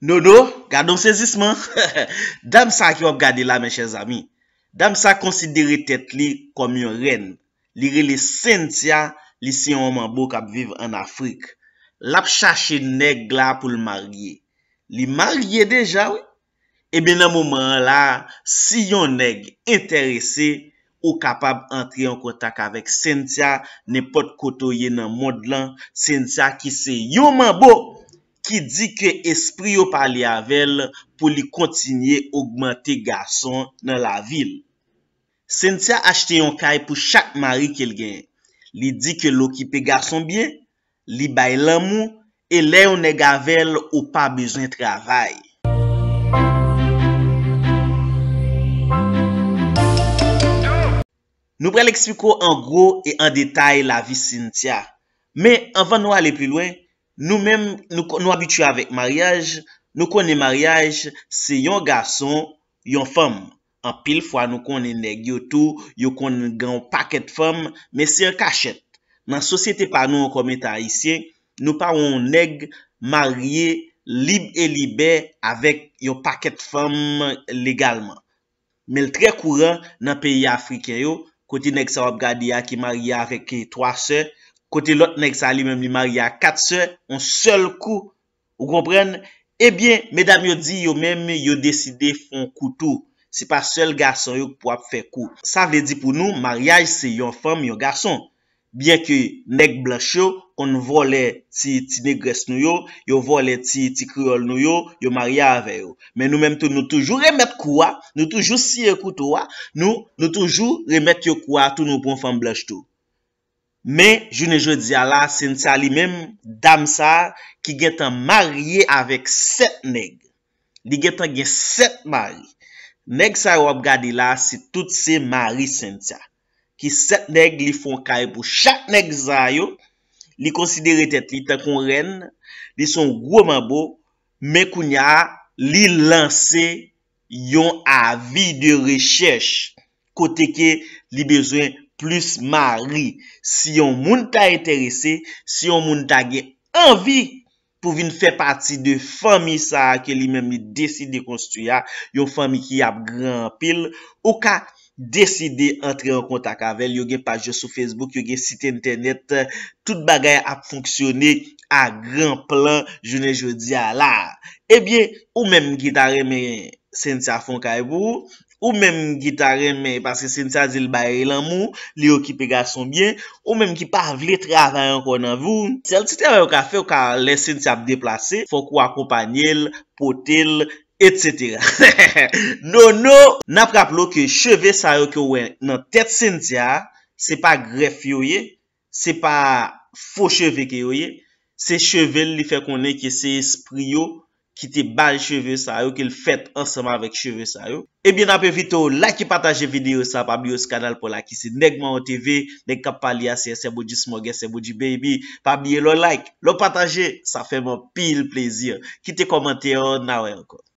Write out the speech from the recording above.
Nono, gade yon sezisman. Dam sa ki wap gade la menche zami. Dam sa konsidere tet li kom yon ren. Li re li Sentia li si yon man bo kap viv an Afrik. Lap chache neg la pou l marye. Li marye deja we. Ebe nan mouman la, si yon neg interese, ou kapab antre yon kontak avek Sentia, ne pot koto ye nan mod lan, Sentia ki se yon man bo gade. ki di ke espri yo pa li avel pou li kontinye augmente gason nan la vil. Sintia achte yon kay pou chak mari kel gen. Li di ke lo kipe gason biye, li bay lan mou, e le ou ne gavele ou pa bezwen travay. Nou pre le ekspliko an gro e an detay la vi Sintia. Me, anvan nou ale pi lwen, Nou mèm nou konou abituy avèk maryaj, nou konè maryaj se yon gason, yon fem. An pil fwa nou konè neg yotou, yon konè yon paket fem, mè se yon kachet. Nan sosyete pa nou konwè ta isye, nou pa yon neg marye libe e libe avèk yon paket fem legalman. Mèl tre kouran nan peyi Afrike yo, koti neg sa wap gadi ya ki marye avèk yon 3 sey, Kote lot nèk sa li mèm li marye a 4 sè, an sèl kou, ou kompren, ebyen, mèdam yo di, yo mèm yo deside fon koutou. Se pa sèl garson yo pou ap fè kou. Sa vè di pou nou, maryaj se yon fèm yon garson. Byen ki nèk blèche yo, kon nou vo lè ti negres nou yo, yo vo lè ti kriol nou yo, yo marye a avè yo. Mè nou mèm tou nou toujou remèt kouwa, nou toujou siye koutouwa, nou nou toujou remèt yo kouwa tou nou pon fèm blèche tou. Men, je ne je di ala, sentia li mem dam sa ki getan marye avèk set neg. Li getan gen set mari. Neg sa yo ap gadi la, se tout se mari sentia. Ki set neg li fon kaye pou chak neg zayo, li konsidere tet li ten kon ren, li son gwo man bo, men kounya li lansè yon avi de rechèche kote ke li bezwen fòlè. Plus mari, si yon moun ta etere se, si yon moun ta gen anvi pou vin fè pati de fami sa ke li men mi desi de konstruya, yon fami ki ap gran pil, ou ka desi de entre en kontak avèl, yon gen page sou Facebook, yon gen site internet, tout bagay ap fonksyone a gran plan jounen jodi ala. E bie, ou men mi gitare men senti a fonk a evou, Ou menm gitaren men, paske Sintia zil baye lan moun, li yo ki pegase son bien, ou menm ki pa avletre avayen kon nan voun. Sintia yon ka fe, yon ka les Sintia ap deplase, fok wakopanyel, potel, etc. Non, non, nap kap lo ke cheve sa yo ke wè nan tèt Sintia, se pa gref yoye, se pa fò cheve ke yoye, se cheve li fe konè ki se espri yo. ki te ban cheve sa yo, ki l fèt anseman vek cheve sa yo. E bi nan pe vito, like e pataje video sa, pa mi yo se kanal pou like isi, neg mwa an TV, neg kap pali ase, sebo di smogue, sebo di baby, pa mi yo lo like, lo pataje, sa fè mwen pil plezir, ki te komante yo, nawè ankon.